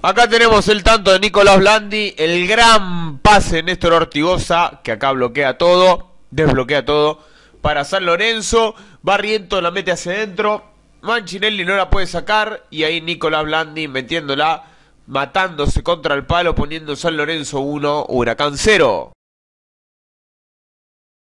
Acá tenemos el tanto de Nicolás Blandi, el gran pase Néstor Ortigosa, que acá bloquea todo, desbloquea todo, para San Lorenzo, Barriento la mete hacia adentro, Mancinelli no la puede sacar, y ahí Nicolás Blandi metiéndola, matándose contra el palo, poniendo San Lorenzo 1, Huracán 0.